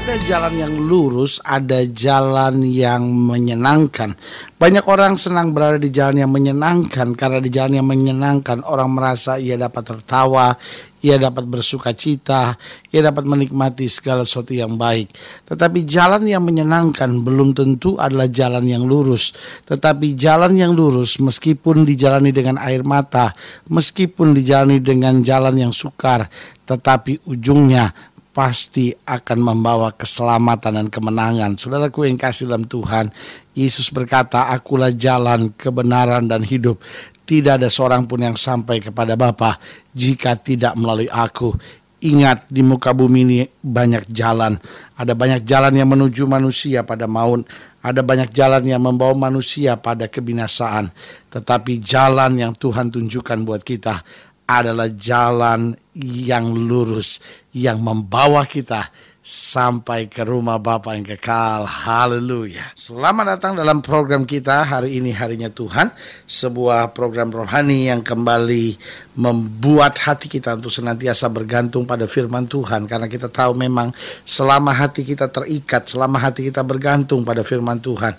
ada jalan yang lurus, ada jalan yang menyenangkan. Banyak orang senang berada di jalan yang menyenangkan karena di jalan yang menyenangkan orang merasa ia dapat tertawa, ia dapat bersuka cita, ia dapat menikmati segala sesuatu yang baik. Tetapi jalan yang menyenangkan belum tentu adalah jalan yang lurus. Tetapi jalan yang lurus meskipun dijalani dengan air mata, meskipun dijalani dengan jalan yang sukar, tetapi ujungnya pasti akan membawa keselamatan dan kemenangan. Saudaraku yang kasih dalam Tuhan, Yesus berkata, "Akulah jalan, kebenaran dan hidup. Tidak ada seorang pun yang sampai kepada Bapa jika tidak melalui aku." Ingat di muka bumi ini banyak jalan. Ada banyak jalan yang menuju manusia pada maut. Ada banyak jalan yang membawa manusia pada kebinasaan. Tetapi jalan yang Tuhan tunjukkan buat kita adalah jalan yang lurus yang membawa kita sampai ke rumah Bapak yang kekal. Haleluya. Selamat datang dalam program kita hari ini harinya Tuhan, sebuah program rohani yang kembali membuat hati kita untuk senantiasa bergantung pada firman Tuhan karena kita tahu memang selama hati kita terikat, selama hati kita bergantung pada firman Tuhan,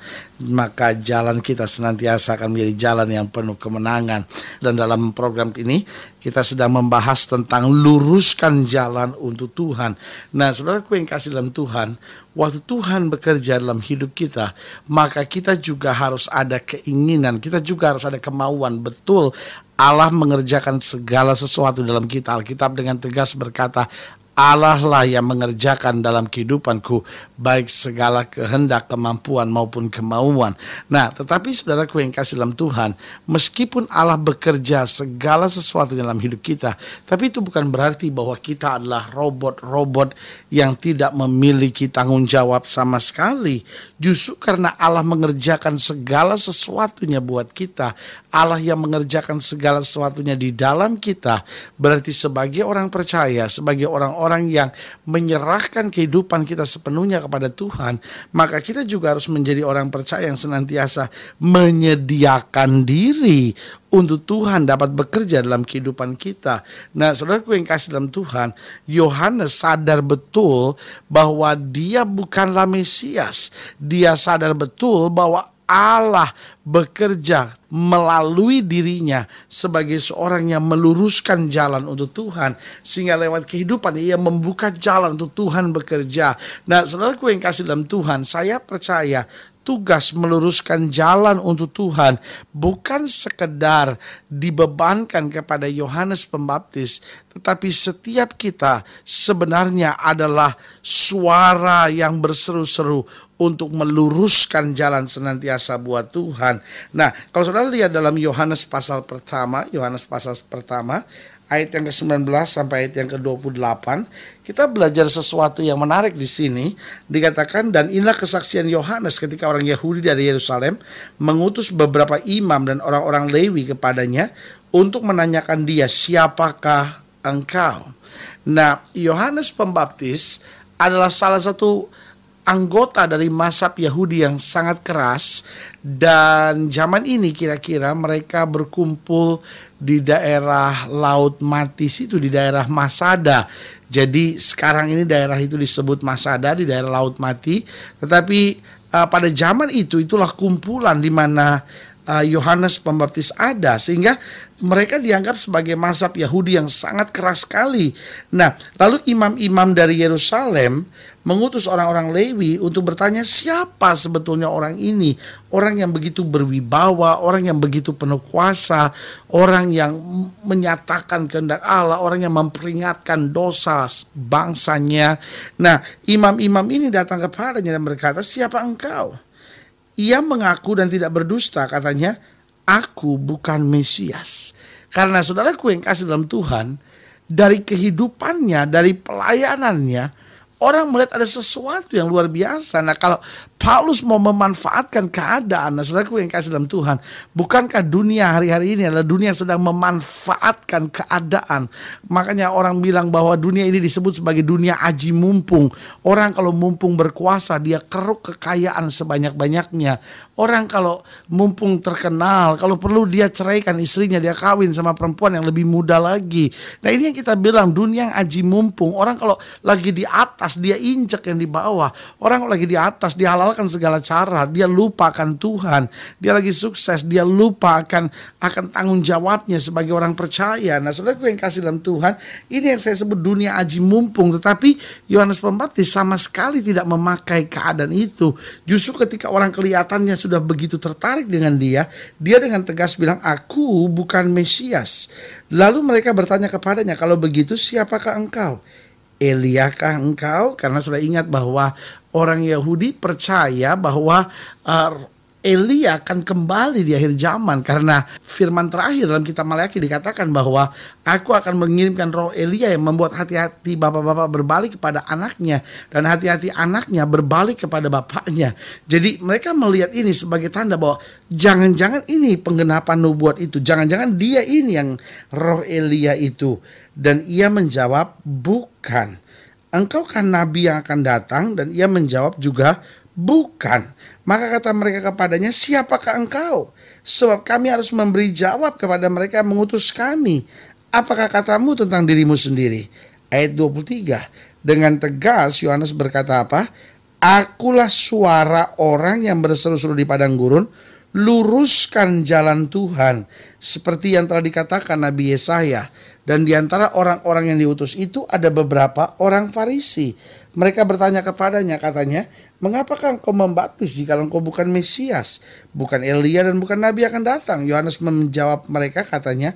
maka jalan kita senantiasa akan menjadi jalan yang penuh kemenangan. Dan dalam program ini kita sedang membahas tentang luruskan jalan untuk Tuhan. Nah, Saudara aku yang kasih dalam Tuhan, waktu Tuhan bekerja dalam hidup kita, maka kita juga harus ada keinginan, kita juga harus ada kemauan betul Allah mengerjakan segala sesuatu dalam kita. Alkitab dengan tegas berkata, Allah lah yang mengerjakan dalam kehidupanku baik segala kehendak, kemampuan maupun kemauan. Nah, tetapi saudaraku yang kasih dalam Tuhan, meskipun Allah bekerja segala sesuatu dalam hidup kita, tapi itu bukan berarti bahwa kita adalah robot-robot yang tidak memiliki tanggung jawab sama sekali. Justru karena Allah mengerjakan segala sesuatunya buat kita, Allah yang mengerjakan segala sesuatunya di dalam kita, berarti sebagai orang percaya, sebagai orang orang yang menyerahkan kehidupan kita sepenuhnya kepada Tuhan, maka kita juga harus menjadi orang percaya yang senantiasa menyediakan diri untuk Tuhan dapat bekerja dalam kehidupan kita. Nah, saudaraku yang kasih dalam Tuhan, Yohanes sadar betul bahwa dia bukanlah Mesias. Dia sadar betul bahwa Allah bekerja melalui dirinya sebagai seorang yang meluruskan jalan untuk Tuhan sehingga lewat kehidupan ia membuka jalan untuk Tuhan bekerja. Nah, saudaraku yang kasih dalam Tuhan, saya percaya tugas meluruskan jalan untuk Tuhan bukan sekedar dibebankan kepada Yohanes Pembaptis tetapi setiap kita sebenarnya adalah suara yang berseru-seru untuk meluruskan jalan senantiasa buat Tuhan. Nah, kalau Saudara lihat dalam Yohanes pasal pertama, Yohanes pasal pertama ayat yang ke-19 sampai ayat yang ke-28, kita belajar sesuatu yang menarik di sini. Dikatakan dan inilah kesaksian Yohanes ketika orang Yahudi dari Yerusalem mengutus beberapa imam dan orang-orang Lewi kepadanya untuk menanyakan dia, "Siapakah engkau?" Nah, Yohanes Pembaptis adalah salah satu anggota dari masab Yahudi yang sangat keras dan zaman ini kira-kira mereka berkumpul di daerah Laut mati situ di daerah Masada. Jadi sekarang ini daerah itu disebut Masada di daerah Laut Mati, tetapi uh, pada zaman itu itulah kumpulan di mana Uh, Yohanes uh, Pembaptis ada sehingga mereka dianggap sebagai mazhab Yahudi yang sangat keras sekali. Nah, lalu imam-imam dari Yerusalem mengutus orang-orang Lewi untuk bertanya siapa sebetulnya orang ini, orang yang begitu berwibawa, orang yang begitu penuh kuasa, orang yang menyatakan kehendak Allah, orang yang memperingatkan dosa bangsanya. Nah, imam-imam ini datang kepadanya dan berkata, "Siapa engkau?" Ia mengaku dan tidak berdusta katanya, aku bukan Mesias. Karena saudaraku yang kasih dalam Tuhan, dari kehidupannya, dari pelayanannya, Orang melihat ada sesuatu yang luar biasa. Nah kalau Paulus mau memanfaatkan keadaan, nah saudaraku yang kasih dalam Tuhan, bukankah dunia hari-hari ini adalah dunia yang sedang memanfaatkan keadaan. Makanya orang bilang bahwa dunia ini disebut sebagai dunia aji mumpung. Orang kalau mumpung berkuasa, dia keruk kekayaan sebanyak-banyaknya. Orang kalau mumpung terkenal, kalau perlu dia ceraikan istrinya, dia kawin sama perempuan yang lebih muda lagi. Nah ini yang kita bilang dunia yang aji mumpung. Orang kalau lagi di atas, atas, dia injek yang di bawah. Orang lagi di atas, dia halalkan segala cara, dia lupakan Tuhan. Dia lagi sukses, dia lupa akan akan tanggung jawabnya sebagai orang percaya. Nah, saudaraku yang kasih dalam Tuhan, ini yang saya sebut dunia aji mumpung. Tetapi Yohanes Pembaptis sama sekali tidak memakai keadaan itu. Justru ketika orang kelihatannya sudah begitu tertarik dengan dia, dia dengan tegas bilang, aku bukan Mesias. Lalu mereka bertanya kepadanya, kalau begitu siapakah engkau? Eliakah engkau? Karena sudah ingat bahwa orang Yahudi percaya bahwa uh, Elia akan kembali di akhir zaman karena firman terakhir dalam kitab Malaki dikatakan bahwa aku akan mengirimkan roh Elia yang membuat hati-hati bapak-bapak berbalik kepada anaknya dan hati-hati anaknya berbalik kepada bapaknya. Jadi mereka melihat ini sebagai tanda bahwa jangan-jangan ini penggenapan nubuat itu, jangan-jangan dia ini yang roh Elia itu. Dan ia menjawab, "Bukan." Engkau kan nabi yang akan datang dan ia menjawab juga, "Bukan." Maka kata mereka kepadanya, "Siapakah engkau?" Sebab kami harus memberi jawab kepada mereka yang mengutus kami. Apakah katamu tentang dirimu sendiri? Ayat 23. Dengan tegas Yohanes berkata apa? Akulah suara orang yang berseru-seru di padang gurun luruskan jalan Tuhan seperti yang telah dikatakan Nabi Yesaya dan di antara orang-orang yang diutus itu ada beberapa orang Farisi. Mereka bertanya kepadanya katanya, "Mengapakah engkau membaptis jika engkau bukan Mesias, bukan Elia dan bukan nabi akan datang?" Yohanes menjawab mereka katanya,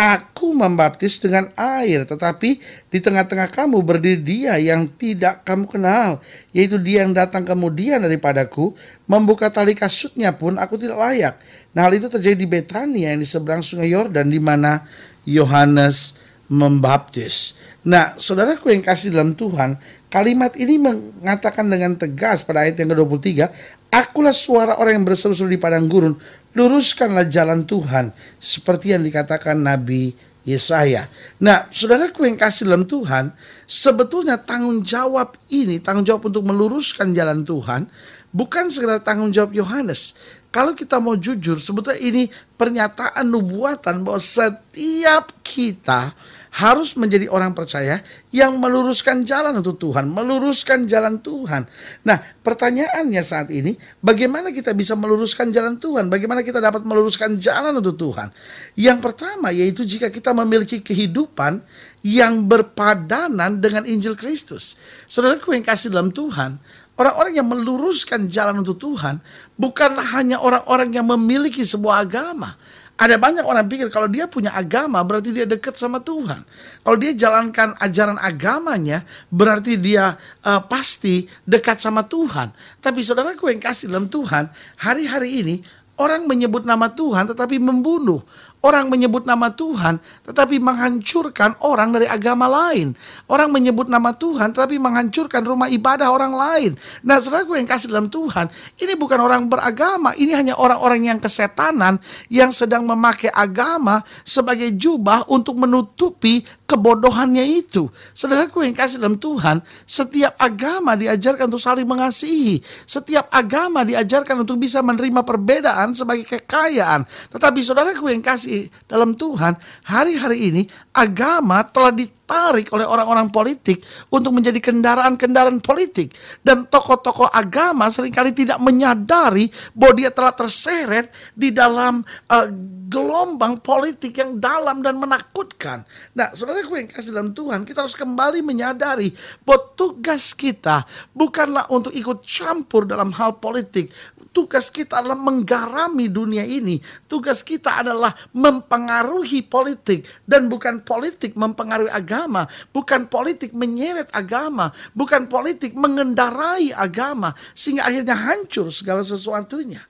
Aku membaptis dengan air, tetapi di tengah-tengah kamu berdiri dia yang tidak kamu kenal, yaitu dia yang datang kemudian daripadaku, membuka tali kasutnya pun aku tidak layak. Nah hal itu terjadi di Betania yang di seberang sungai Yordan, di mana Yohanes membaptis. Nah, saudaraku yang kasih dalam Tuhan, kalimat ini mengatakan dengan tegas pada ayat yang ke-23, Akulah suara orang yang berseru-seru di padang gurun, luruskanlah jalan Tuhan, seperti yang dikatakan Nabi Yesaya. Nah, saudaraku yang kasih dalam Tuhan, sebetulnya tanggung jawab ini, tanggung jawab untuk meluruskan jalan Tuhan, bukan sekedar tanggung jawab Yohanes. Kalau kita mau jujur, sebetulnya ini pernyataan nubuatan bahwa setiap kita harus menjadi orang percaya yang meluruskan jalan untuk Tuhan, meluruskan jalan Tuhan. Nah, pertanyaannya saat ini, bagaimana kita bisa meluruskan jalan Tuhan? Bagaimana kita dapat meluruskan jalan untuk Tuhan? Yang pertama yaitu jika kita memiliki kehidupan yang berpadanan dengan Injil Kristus. Saudaraku yang kasih dalam Tuhan, Orang-orang yang meluruskan jalan untuk Tuhan bukan hanya orang-orang yang memiliki sebuah agama, ada banyak orang pikir kalau dia punya agama berarti dia dekat sama Tuhan. Kalau dia jalankan ajaran agamanya berarti dia uh, pasti dekat sama Tuhan. Tapi saudara, saudaraku yang kasih dalam Tuhan, hari-hari ini orang menyebut nama Tuhan tetapi membunuh. Orang menyebut nama Tuhan tetapi menghancurkan orang dari agama lain. Orang menyebut nama Tuhan tetapi menghancurkan rumah ibadah orang lain. Nah saudaraku yang kasih dalam Tuhan, ini bukan orang beragama. Ini hanya orang-orang yang kesetanan yang sedang memakai agama sebagai jubah untuk menutupi kebodohannya itu. Saudaraku yang kasih dalam Tuhan, setiap agama diajarkan untuk saling mengasihi. Setiap agama diajarkan untuk bisa menerima perbedaan sebagai kekayaan. Tetapi saudaraku yang kasih kasih dalam Tuhan, hari-hari ini agama telah ditarik oleh orang-orang politik untuk menjadi kendaraan-kendaraan politik. Dan tokoh-tokoh agama seringkali tidak menyadari bahwa dia telah terseret di dalam uh, gelombang politik yang dalam dan menakutkan. Nah, saudara gue yang kasih dalam Tuhan, kita harus kembali menyadari bahwa tugas kita bukanlah untuk ikut campur dalam hal politik, tugas kita adalah menggarami dunia ini. Tugas kita adalah mempengaruhi politik dan bukan politik mempengaruhi agama, bukan politik menyeret agama, bukan politik mengendarai agama sehingga akhirnya hancur segala sesuatunya.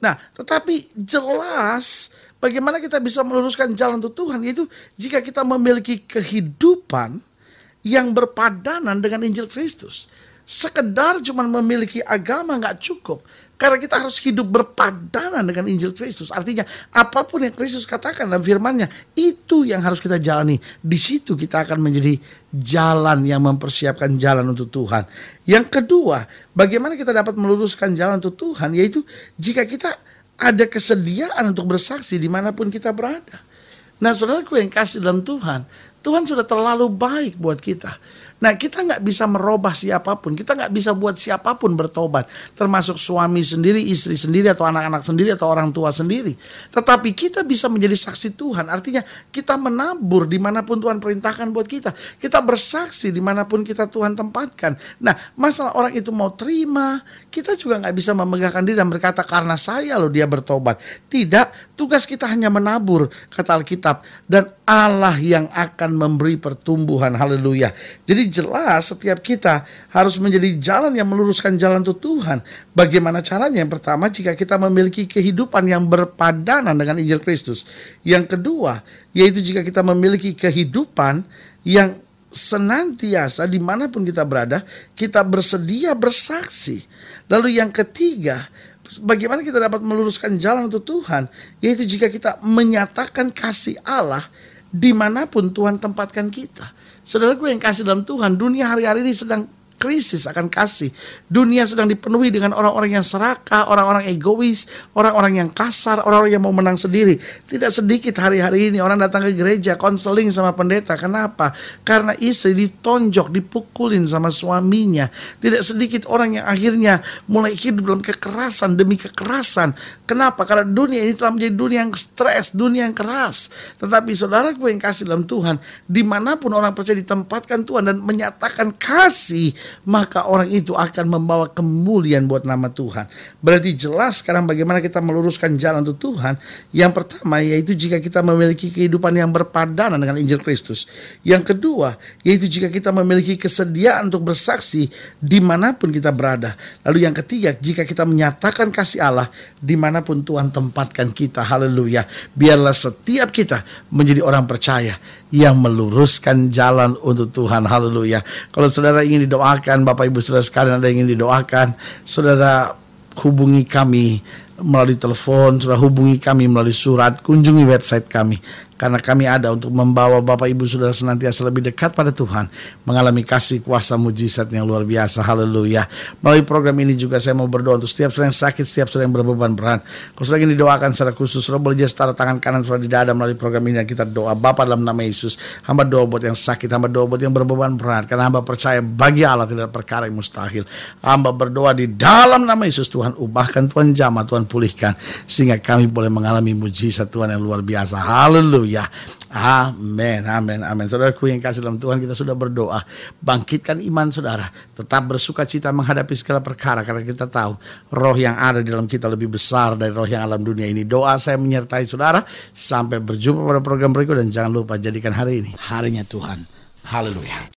Nah, tetapi jelas bagaimana kita bisa meluruskan jalan untuk Tuhan yaitu jika kita memiliki kehidupan yang berpadanan dengan Injil Kristus. Sekedar cuma memiliki agama nggak cukup, karena kita harus hidup berpadanan dengan Injil Kristus. Artinya apapun yang Kristus katakan dalam firmannya, itu yang harus kita jalani. Di situ kita akan menjadi jalan yang mempersiapkan jalan untuk Tuhan. Yang kedua, bagaimana kita dapat meluruskan jalan untuk Tuhan? Yaitu jika kita ada kesediaan untuk bersaksi dimanapun kita berada. Nah saudaraku yang kasih dalam Tuhan, Tuhan sudah terlalu baik buat kita. Nah kita nggak bisa merubah siapapun, kita nggak bisa buat siapapun bertobat, termasuk suami sendiri, istri sendiri, atau anak-anak sendiri, atau orang tua sendiri. Tetapi kita bisa menjadi saksi Tuhan, artinya kita menabur dimanapun Tuhan perintahkan buat kita. Kita bersaksi dimanapun kita Tuhan tempatkan. Nah masalah orang itu mau terima, kita juga nggak bisa memegahkan diri dan berkata karena saya loh dia bertobat. Tidak, tugas kita hanya menabur, kata Alkitab. Dan Allah yang akan memberi pertumbuhan, haleluya. Jadi jelas setiap kita harus menjadi jalan yang meluruskan jalan untuk Tuhan. Bagaimana caranya? Yang pertama, jika kita memiliki kehidupan yang berpadanan dengan Injil Kristus. Yang kedua, yaitu jika kita memiliki kehidupan yang senantiasa dimanapun kita berada, kita bersedia bersaksi. Lalu yang ketiga, bagaimana kita dapat meluruskan jalan untuk Tuhan? Yaitu jika kita menyatakan kasih Allah dimanapun Tuhan tempatkan kita. Saudaraku yang kasih dalam Tuhan, dunia hari-hari ini sedang krisis akan kasih. Dunia sedang dipenuhi dengan orang-orang yang serakah, orang-orang egois, orang-orang yang kasar, orang-orang yang mau menang sendiri. Tidak sedikit hari-hari ini orang datang ke gereja konseling sama pendeta. Kenapa? Karena istri ditonjok, dipukulin sama suaminya. Tidak sedikit orang yang akhirnya mulai hidup dalam kekerasan demi kekerasan. Kenapa? Karena dunia ini telah menjadi dunia yang stres, dunia yang keras. Tetapi saudaraku yang kasih dalam Tuhan, dimanapun orang percaya ditempatkan Tuhan dan menyatakan kasih maka orang itu akan membawa kemuliaan buat nama Tuhan. Berarti jelas sekarang bagaimana kita meluruskan jalan untuk Tuhan. Yang pertama yaitu jika kita memiliki kehidupan yang berpadanan dengan Injil Kristus. Yang kedua yaitu jika kita memiliki kesediaan untuk bersaksi dimanapun kita berada. Lalu yang ketiga jika kita menyatakan kasih Allah dimanapun Tuhan tempatkan kita. Haleluya. Biarlah setiap kita menjadi orang percaya yang meluruskan jalan untuk Tuhan. Haleluya. Kalau saudara ingin didoakan, Bapak Ibu Saudara sekalian ada yang ingin didoakan, saudara hubungi kami melalui telepon, saudara hubungi kami melalui surat, kunjungi website kami karena kami ada untuk membawa Bapak Ibu Saudara senantiasa lebih dekat pada Tuhan, mengalami kasih kuasa mujizat yang luar biasa. Haleluya. Melalui program ini juga saya mau berdoa untuk setiap saudara yang sakit, setiap saudara yang berbeban berat. Kalau saudara ini doakan secara khusus, saudara boleh just tangan kanan saudara di dada melalui program ini dan kita doa Bapak dalam nama Yesus. Hamba doa buat yang sakit, hamba doa buat yang berbeban berat karena hamba percaya bagi Allah tidak ada perkara yang mustahil. Hamba berdoa di dalam nama Yesus Tuhan ubahkan, Tuhan jamaah, Tuhan pulihkan sehingga kami boleh mengalami mujizat Tuhan yang luar biasa. Haleluya. Haleluya. Amin. Amin. Amin. Saudara, ku yang kasih dalam Tuhan, kita sudah berdoa. Bangkitkan iman saudara. Tetap bersuka cita menghadapi segala perkara karena kita tahu roh yang ada di dalam kita lebih besar dari roh yang alam dunia ini. Doa saya menyertai saudara sampai berjumpa pada program berikut dan jangan lupa jadikan hari ini harinya Tuhan. Haleluya.